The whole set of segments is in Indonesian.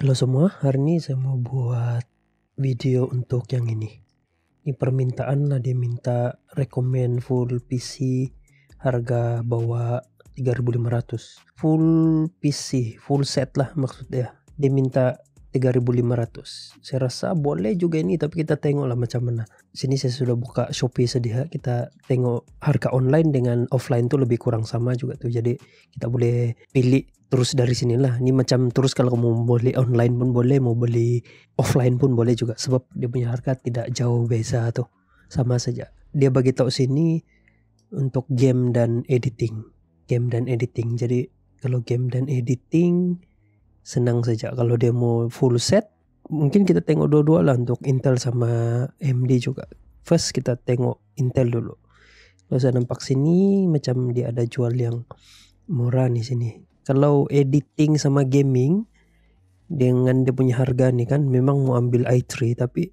Halo semua, hari ini saya mau buat video untuk yang ini. Ini permintaan lah, dia minta rekomend full PC harga bawah 3500. Full PC, full set lah maksudnya. Dia minta 3500. Saya rasa boleh juga ini tapi kita tengok lah macam mana. Sini saya sudah buka Shopee sedia, kita tengok harga online dengan offline tuh lebih kurang sama juga tuh. Jadi kita boleh pilih terus dari sinilah ini macam terus kalau mau beli online pun boleh mau beli offline pun boleh juga sebab dia punya harga tidak jauh beza tuh sama saja dia bagi tahu sini untuk game dan editing game dan editing jadi kalau game dan editing senang saja kalau dia mau full set mungkin kita tengok dua-dua lah untuk Intel sama AMD juga first kita tengok Intel dulu kalau saya nampak sini macam dia ada jual yang murah nih sini kalau editing sama gaming dengan dia punya harga nih kan memang mau ambil i3 tapi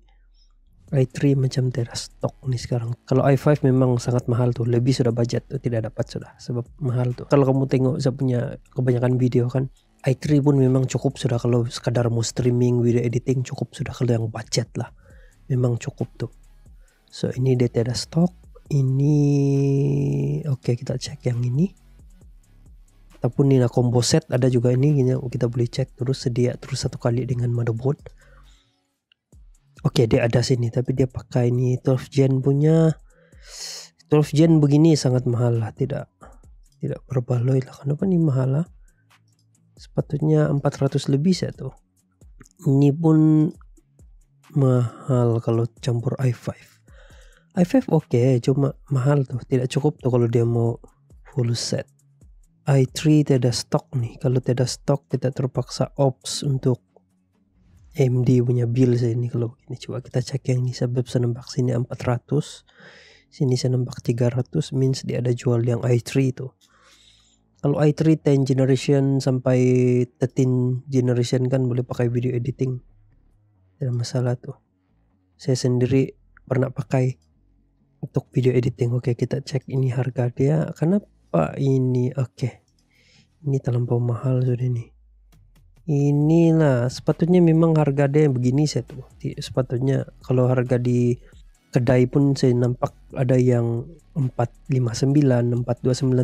i3 macam tidak stok nih sekarang kalau i5 memang sangat mahal tuh lebih sudah budget tuh tidak dapat sudah sebab mahal tuh kalau kamu tengok saya punya kebanyakan video kan i3 pun memang cukup sudah kalau sekadar mau streaming video editing cukup sudah kalau yang budget lah memang cukup tuh so ini dia tidak stok ini oke okay, kita cek yang ini ataupun Nina combo set ada juga ini kita boleh cek terus sedia terus satu kali dengan motherboard oke okay, dia ada sini tapi dia pakai ini 12 gen punya 12 gen begini sangat mahal lah tidak tidak berbaloi lah kenapa ini mahal lah sepatutnya 400 lebih saya tuh ini pun mahal kalau campur i5 i5 oke okay, cuma mahal tuh tidak cukup tuh kalau dia mau full set i3 tidak stok nih kalau tidak stok kita terpaksa ops untuk AMD punya bill saya ini kalau begini coba kita cek yang ini sebab saya nembak sini 400 sini saya nembak 300 means dia ada jual yang i3 itu kalau i3 10 generation sampai 13 generation kan boleh pakai video editing tidak masalah tuh saya sendiri pernah pakai untuk video editing oke kita cek ini harga dia karena apa ini oke okay. ini terlampau mahal sudah ini inilah sepatunya memang harga dia begini saya tuh sepatunya kalau harga di kedai pun saya nampak ada yang 459 429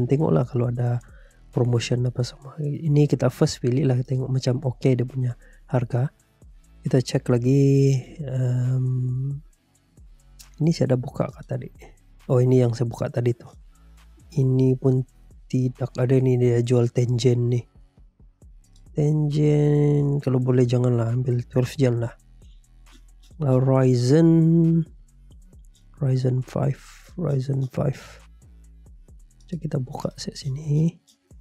tengoklah kalau ada promotion apa semua ini kita first pilih lah kita tengok macam oke okay dia punya harga kita cek lagi um, ini saya ada buka kak tadi oh ini yang saya buka tadi tuh ini pun tidak ada nih dia jual tangent nih tangent kalau boleh janganlah ambil turf jalan lah Ryzen Ryzen 5 Ryzen 5 Coba kita buka set sini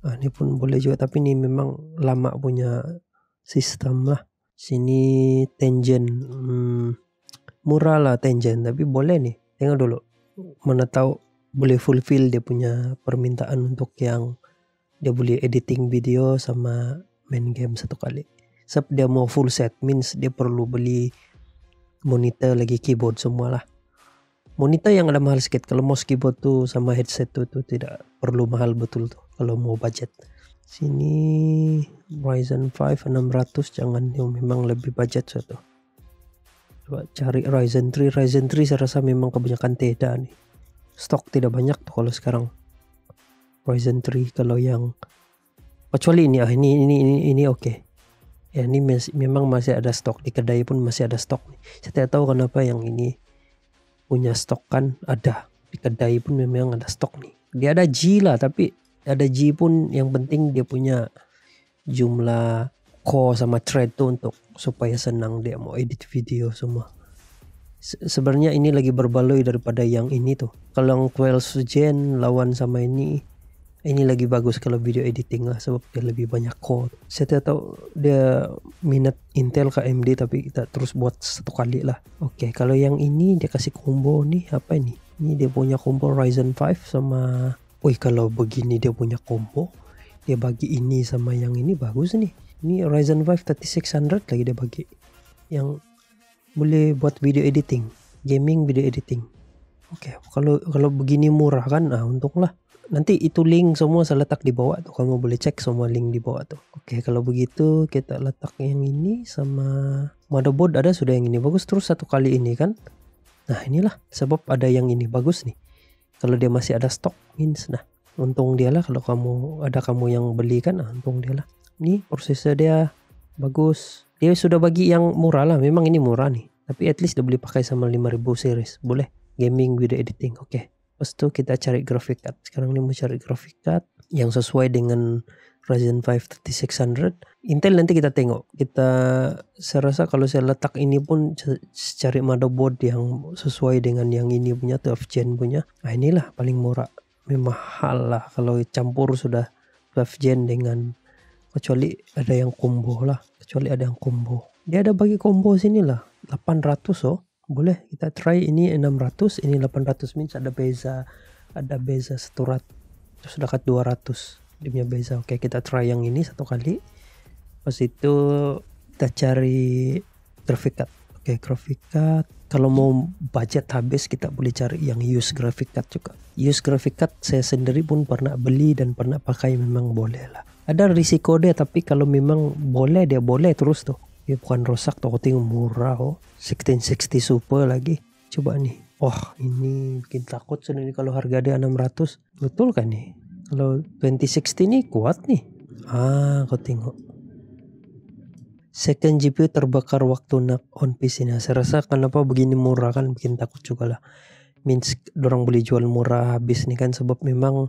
ah, ini pun boleh juga tapi ini memang lama punya sistem lah sini tangent hmm, murah lah tangent tapi boleh nih tengok dulu mana tahu boleh fulfill dia punya permintaan untuk yang dia boleh editing video sama main game satu kali. Sebab dia mau full set means dia perlu beli monitor lagi keyboard semualah. Monitor yang ada mahal sikit Kalau mouse keyboard tuh sama headset tuh, tuh tidak perlu mahal betul tuh kalau mau budget. Sini Ryzen 5 600 jangan yang memang lebih budget satu. Coba cari Ryzen 3. Ryzen 3 saya rasa memang kebanyakan tidak nih stok tidak banyak tuh kalau sekarang Ryzen 3 kalau yang oh, kecuali ini ah ini ini ini ini oke okay. ya ini mes, memang masih ada stok di kedai pun masih ada stok nih saya tidak tahu kenapa yang ini punya stok kan ada di kedai pun memang ada stok nih dia ada G lah tapi ada G pun yang penting dia punya jumlah core sama thread tuh untuk supaya senang dia mau edit video semua sebenarnya ini lagi berbaloi daripada yang ini tuh. Kalau yang 12 Gen lawan sama ini ini lagi bagus kalau video editing lah sebab dia lebih banyak core. Saya tidak tahu dia minat Intel ke AMD tapi kita terus buat satu kali lah. Oke, okay, kalau yang ini dia kasih combo nih apa ini? Ini dia punya combo Ryzen 5 sama Wih kalau begini dia punya combo dia bagi ini sama yang ini bagus nih. Ini Ryzen 5 3600 lagi dia bagi. Yang boleh buat video editing gaming video editing oke okay, kalau kalau begini murah kan nah untunglah nanti itu link semua saya letak di bawah tuh kamu boleh cek semua link di bawah tuh oke okay, kalau begitu kita letak yang ini sama motherboard ada sudah yang ini bagus terus satu kali ini kan nah inilah sebab ada yang ini bagus nih kalau dia masih ada stok means nah untung dia lah kalau kamu ada kamu yang beli kan nah, untung dia lah ini prosesnya dia bagus dia sudah bagi yang murah lah memang ini murah nih tapi at least udah beli pakai sama 5000 series boleh gaming video editing oke okay. Terus tuh kita cari graphic card. Sekarang ini mau cari graphic card yang sesuai dengan Ryzen 5 3600. Intel nanti kita tengok. Kita saya rasa kalau saya letak ini pun cari motherboard yang sesuai dengan yang ini punya tuh gen punya. Nah inilah paling murah. Memang hal lah kalau campur sudah 12 gen dengan kecuali ada yang combo lah kecuali ada yang combo dia ada bagi combo sini lah 800 oh boleh kita try ini 600 ini 800 means ada beza ada beza seturat. terus dekat 200 dia punya beza oke kita try yang ini satu kali pas itu kita cari graphic card oke graphic card kalau mau budget habis kita boleh cari yang use graphic card juga use graphic card saya sendiri pun pernah beli dan pernah pakai memang boleh lah ada risiko dia tapi kalau memang boleh dia boleh terus tuh dia bukan rusak tuh murah oh 1660 super lagi coba nih wah ini bikin takut sendiri kalau harga dia 600 betul kan nih kalau 2060 ini kuat nih ah kau tengok second GPU terbakar waktu nak on PC nya saya rasa kenapa begini murah kan bikin takut juga lah Means dorong beli jual murah habis nih kan sebab memang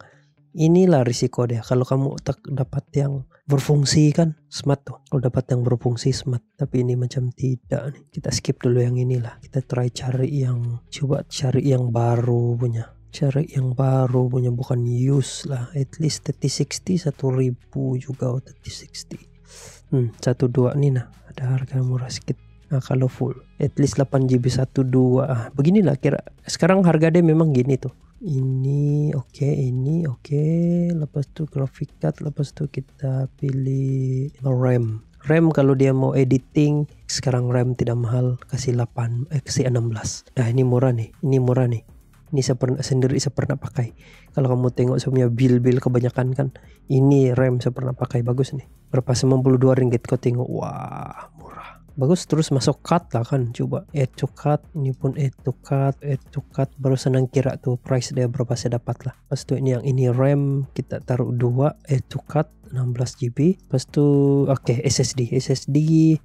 inilah risiko deh kalau kamu tak dapat yang berfungsi kan smart tuh kalau dapat yang berfungsi smart tapi ini macam tidak nih kita skip dulu yang inilah kita try cari yang coba cari yang baru punya cari yang baru punya bukan use lah at least 3060 1000 juga oh, 3060 hmm 12 nih nah ada harga murah sedikit Nah, kalau full at least 8 GB 12 ah beginilah kira sekarang harga dia memang gini tuh ini oke okay, ini oke okay. lepas itu graphic card lepas itu kita pilih RAM RAM kalau dia mau editing sekarang RAM tidak mahal kasih 8 eh, kasih 16 nah ini murah nih ini murah nih ini saya pernah sendiri saya pernah pakai kalau kamu tengok semuanya bill-bill kebanyakan kan ini RAM saya pernah pakai bagus nih berapa 92 ringgit kau tengok wah bagus terus masuk cut lah kan coba add to cut ini pun add to cut add to cut baru senang kira tuh price dia berapa saya dapat lah pas tuh ini yang ini RAM kita taruh dua add to cut 16 GB pas tu oke okay, SSD SSD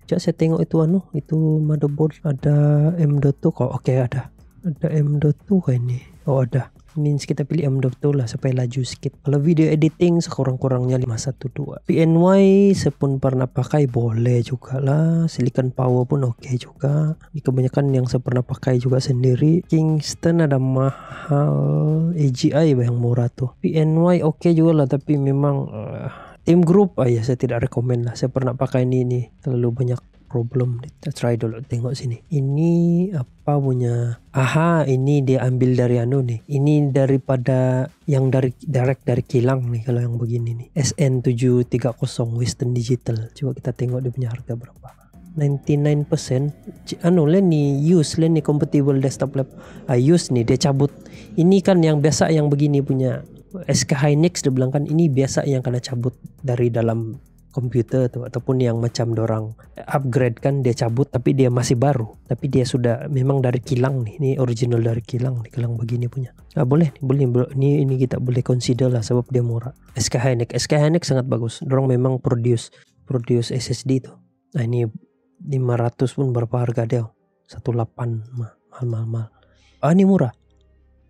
cak saya tengok itu anu itu motherboard ada M.2 kok oke okay, ada ada M.2 ini oh ada means kita pilih M.2 lah supaya laju sikit. kalau video editing sekurang-kurangnya 512 PNY sepun pernah pakai boleh juga lah Silicon Power pun oke okay juga kebanyakan yang saya pernah pakai juga sendiri Kingston ada mahal AGI yang murah tuh PNY oke okay juga lah tapi memang uh, tim group ayah ya, saya tidak rekomend lah saya pernah pakai ini ini terlalu banyak problem kita try dulu tengok sini ini apa punya aha ini dia ambil dari anu nih ini daripada yang dari direct dari kilang nih kalau yang begini nih SN730 Western Digital coba kita tengok dia punya harga berapa 99% anu le ni use le ni compatible desktop lab I ah, use nih dia cabut ini kan yang biasa yang begini punya SK Hynix dia bilang kan ini biasa yang kena cabut dari dalam komputer tuh, ataupun yang macam dorang upgrade kan dia cabut tapi dia masih baru tapi dia sudah memang dari kilang nih ini original dari kilang nih kilang begini punya ah, boleh boleh ini ini kita boleh consider lah sebab dia murah SK Hynix SK Hynix sangat bagus dorong memang produce produce SSD tuh nah ini 500 pun berapa harga dia 18 mah mahal mahal mahal ah ini murah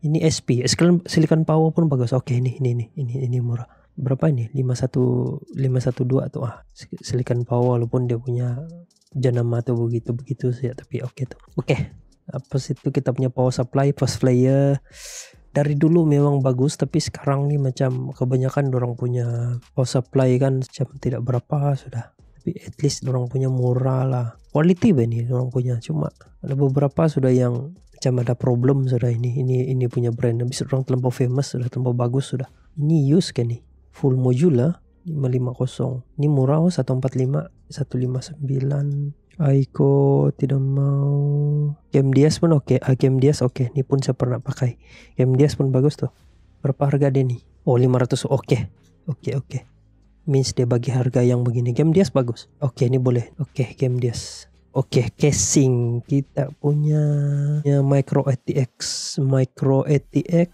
ini SP Silicon Power pun bagus oke ini ini ini ini ini murah berapa nih 51 512 tuh ah silikan Power walaupun dia punya jana tuh begitu begitu sih ya, tapi oke okay tuh oke okay. apa sih itu kita punya power supply post player dari dulu memang bagus tapi sekarang nih macam kebanyakan orang punya power supply kan macam tidak berapa sudah tapi at least orang punya murah lah quality ini orang punya cuma ada beberapa sudah yang macam ada problem sudah ini ini ini punya brand habis orang terlampau famous sudah terlampau bagus sudah ini use kan nih full modula 550 ini murah oh 145 159 Aiko tidak mau Game Dias pun oke okay. ah, Game Dias oke okay. ini pun saya pernah pakai Game Dias pun bagus tuh berapa harga deh nih oh 500 oke okay. oke okay, oke okay. means dia bagi harga yang begini Game Dias bagus oke okay, ini boleh oke okay, Game Dias Oke, okay, casing kita punya ya, Micro ATX, Micro ATX,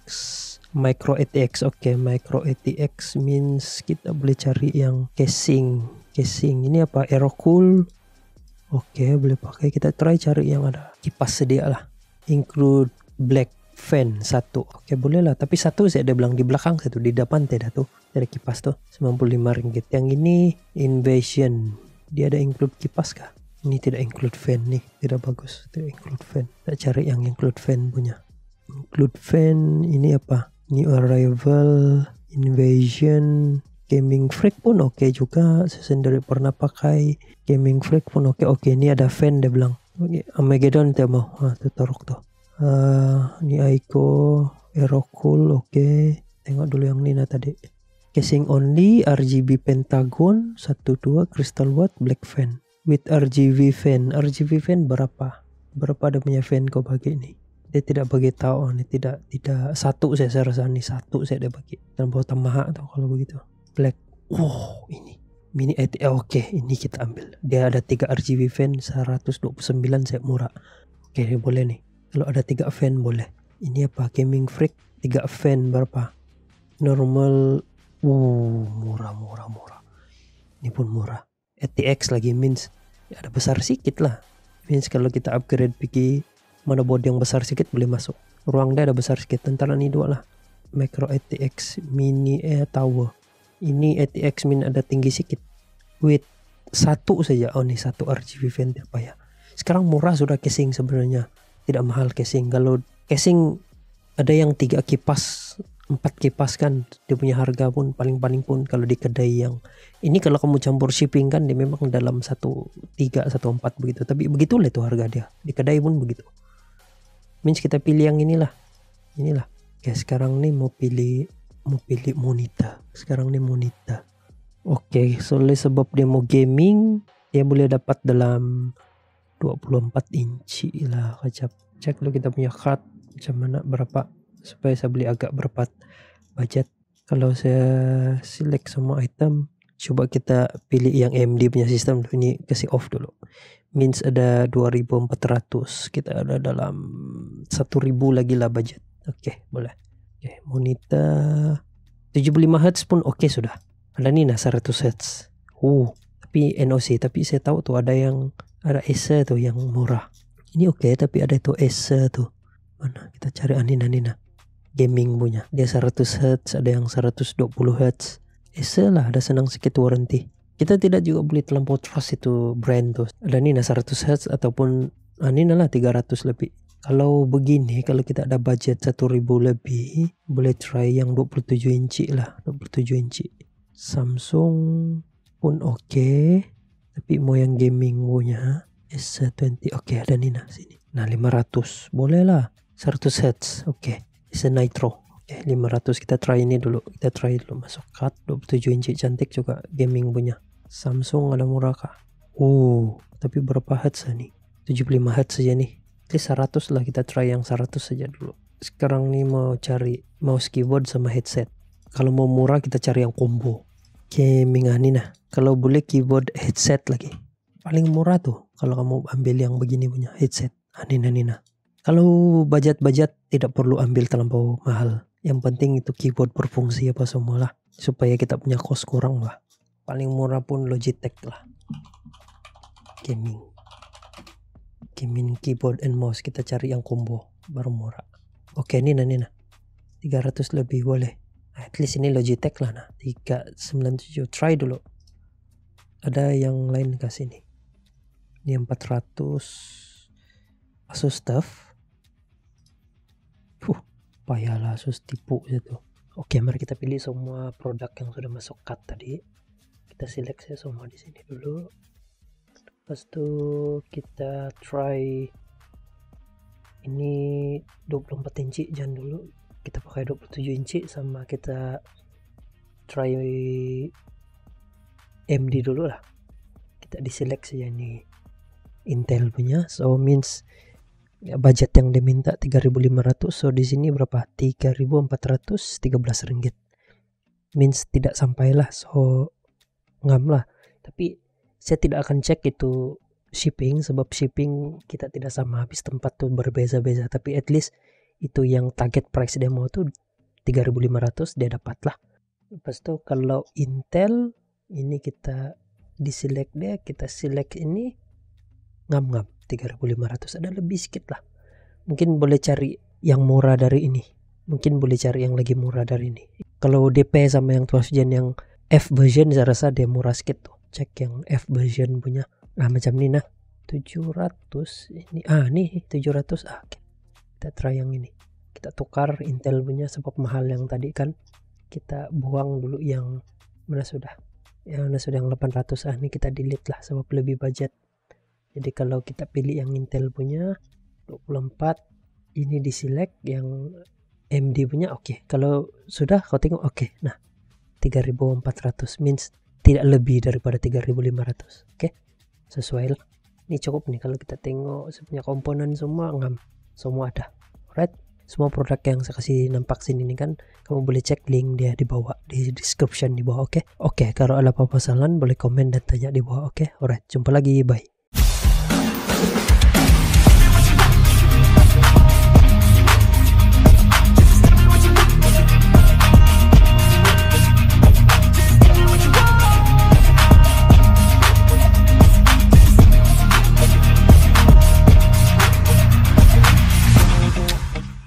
Micro ATX. Oke, okay, Micro ATX means kita boleh cari yang casing. Casing ini apa? Aerocool. Oke, okay, boleh pakai. Kita try cari yang ada kipas sedia lah. Include black fan satu. Oke, boleh lah. Tapi satu saya ada bilang di belakang satu, di depan tidak tuh. Dari kipas tuh 95 ringgit. Yang ini invasion. Dia ada include kipas kah? ini tidak include fan nih tidak bagus tidak include fan Tak cari yang include fan punya include fan ini apa new arrival invasion gaming freak pun oke okay juga saya sendiri pernah pakai gaming freak pun oke okay. oke okay, ini ada fan dia bilang oke tidak mau Ah, itu taruh tuh uh, ini Aiko Erokul oke okay. tengok dulu yang Nina tadi casing only RGB pentagon 12 crystal watt black fan with RGB fan RGB fan berapa berapa ada punya fan kau bagi ini dia tidak bagi tahu ini tidak tidak satu saya, saya rasa ini satu saya dia bagi dan bawa atau kalau begitu black wow ini mini ATL oke okay, ini kita ambil dia ada 3 RGB fan 129 saya murah oke okay, boleh nih kalau ada 3 fan boleh ini apa gaming freak 3 fan berapa normal uh murah murah murah ini pun murah ATX lagi means ya ada besar sedikit lah means kalau kita upgrade pergi board yang besar sedikit boleh masuk ruang dia ada besar sedikit tentara ini dua lah Micro ATX mini air tower ini ATX min ada tinggi sedikit with satu saja oh ini satu RGB fan apa ya sekarang murah sudah casing sebenarnya tidak mahal casing kalau casing ada yang tiga kipas empat kipas kan dia punya harga pun paling-paling pun kalau di kedai yang ini kalau kamu campur shipping kan dia memang dalam satu tiga satu empat begitu tapi begitulah itu harga dia di kedai pun begitu means kita pilih yang inilah inilah kayak sekarang nih mau pilih mau pilih monita sekarang nih monita oke okay, soalnya sebab dia mau gaming dia boleh dapat dalam 24 inci lah kacap cek lu kita punya card macam mana berapa supaya saya beli agak berpat budget kalau saya select semua item coba kita pilih yang MD punya sistem dulu ini kasih off dulu means ada 2400 kita ada dalam 1000 lagi lah budget oke okay, boleh oke okay, monitor 75 Hz pun oke okay sudah ada nih nah 100 Hz uh tapi NOC tapi saya tahu tuh ada yang ada Acer tuh yang murah ini oke okay, tapi ada itu Acer tuh mana kita cari Anina nina gaming punya dia 100 Hz ada yang 120 Hz eh lah ada senang sedikit warranty kita tidak juga beli terlampau trust itu brand tuh ada Nina 100 Hz ataupun ah, Nina lah 300 lebih kalau begini kalau kita ada budget 1000 lebih boleh try yang 27 inci lah 27 inci Samsung pun oke okay, tapi mau yang gaming punya S20 oke okay, ada Nina sini nah 500 boleh lah 100 Hz oke okay is a nitro okay, 500 kita try ini dulu kita try dulu masuk cut 27 inci cantik juga gaming punya Samsung ada murah kah uh tapi berapa hertz nih 75 hertz saja nih ini 100 lah kita try yang 100 saja dulu sekarang nih mau cari mouse keyboard sama headset kalau mau murah kita cari yang combo gaming nah kalau boleh keyboard headset lagi paling murah tuh kalau kamu ambil yang begini punya headset anina nina kalau budget-budget tidak perlu ambil terlampau mahal. Yang penting itu keyboard berfungsi apa semua lah. Supaya kita punya cost kurang lah. Paling murah pun Logitech lah. Gaming. Gaming keyboard and mouse kita cari yang combo. Baru murah. Oke ini nah ini nah. 300 lebih boleh. Nah, at least ini Logitech lah nah. 397 try dulu. Ada yang lain kasih sini. ini 400 Asus stuff payahlah sus tipu gitu oke mari kita pilih semua produk yang sudah masuk cut tadi kita select ya semua di sini dulu lepas itu kita try ini 24 inci jangan dulu kita pakai 27 inci sama kita try MD dulu lah kita diseleksi ya ini Intel punya so means Ya, budget yang diminta 3.500 so di sini berapa 3.413 ringgit means tidak sampailah so ngam lah tapi saya tidak akan cek itu shipping sebab shipping kita tidak sama habis tempat tuh berbeza-beza tapi at least itu yang target price demo mau tuh 3.500 dia dapat lah lepas itu kalau Intel ini kita di select dia kita select ini ngam-ngam 3500 ada lebih sedikit lah mungkin boleh cari yang murah dari ini mungkin boleh cari yang lagi murah dari ini kalau DP sama yang tuas hujan yang F version saya rasa dia murah sedikit tuh cek yang F version punya nah macam ini nah 700 ini ah nih 700 ah kita try yang ini kita tukar Intel punya sebab mahal yang tadi kan kita buang dulu yang mana sudah yang mana sudah yang 800 ah ini kita delete lah sebab lebih budget jadi kalau kita pilih yang Intel punya 24 ini di select yang MD punya oke okay. kalau sudah kau tengok oke okay. nah 3400 means tidak lebih daripada 3500 oke okay? sesuai lah ini cukup nih kalau kita tengok punya komponen semua ngam semua ada right semua produk yang saya kasih nampak sini ini kan kamu boleh cek link dia di bawah di description di bawah oke okay? oke okay, kalau ada apa-apa boleh komen dan tanya di bawah oke okay? alright jumpa lagi bye